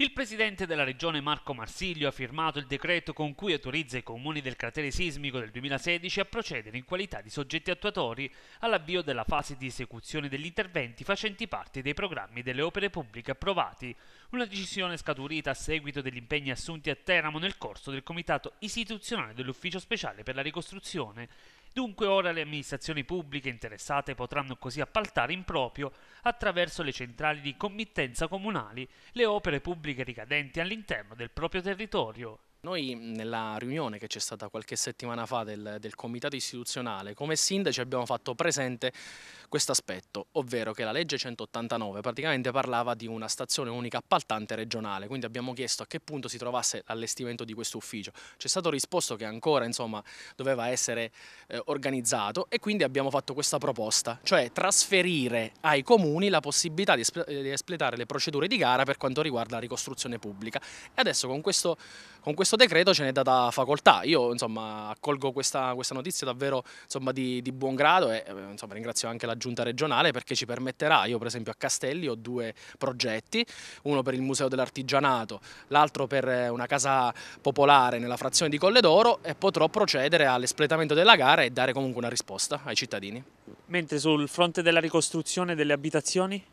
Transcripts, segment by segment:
Il presidente della regione Marco Marsiglio ha firmato il decreto con cui autorizza i comuni del cratere sismico del 2016 a procedere in qualità di soggetti attuatori all'avvio della fase di esecuzione degli interventi facenti parte dei programmi delle opere pubbliche approvati, una decisione scaturita a seguito degli impegni assunti a Teramo nel corso del comitato istituzionale dell'Ufficio Speciale per la Ricostruzione Dunque ora le amministrazioni pubbliche interessate potranno così appaltare in proprio, attraverso le centrali di committenza comunali, le opere pubbliche pubbliche ricadenti all'interno del proprio territorio noi mhmm, nella riunione che c'è stata qualche settimana fa del, del, comitato istituzionale come sindaci abbiamo fatto presente questo aspetto, ovvero che la legge 189 praticamente parlava di una stazione unica appaltante regionale, quindi abbiamo chiesto a che punto si trovasse l'allestimento di questo ufficio. C'è stato risposto che ancora insomma, doveva essere eh, organizzato e quindi abbiamo fatto questa proposta, cioè trasferire ai comuni la possibilità di, espl di espletare le procedure di gara per quanto riguarda la ricostruzione pubblica. E adesso con questo con questo decreto ce n'è data facoltà. Io insomma, accolgo questa, questa, notizia davvero insomma, di, di, buon grado e eh, insomma, ringrazio anche la giunta regionale perché ci permetterà, io per esempio a Castelli ho due progetti, uno per il Museo dell'Artigianato, l'altro per eh, una casa popolare nella frazione di Colle d'Oro e potrò procedere all'espletamento della gara e dare comunque una risposta ai cittadini. Mentre sul fronte della ricostruzione delle abitazioni?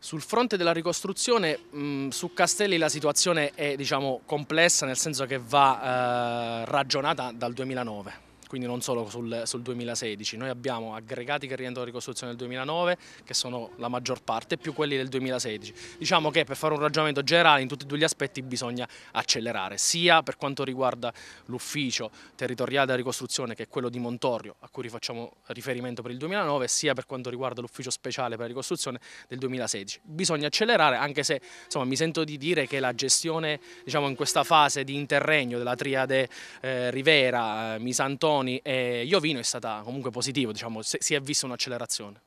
Sul fronte della ricostruzione, mh, mm, su Castelli la situazione è diciamo, complessa, nel senso che va eh, ragionata dal 2009 quindi non solo sul, sul 2016. Noi abbiamo aggregati che rientrano in ricostruzione del 2009, che sono la maggior parte, più quelli del 2016. Diciamo che per fare un ragionamento generale in tutti e due gli aspetti bisogna accelerare, sia per quanto riguarda l'ufficio territoriale della ricostruzione, che è quello di Montorio, a cui facciamo riferimento per il 2009, sia per quanto riguarda l'ufficio speciale per la ricostruzione del 2016. Bisogna accelerare, anche se insomma, mi sento di dire che la gestione diciamo, in questa fase di interregno della triade eh, Rivera, eh, Misantone, Moni e eh, Iovino è stata comunque positiva, diciamo, si è vista un'accelerazione.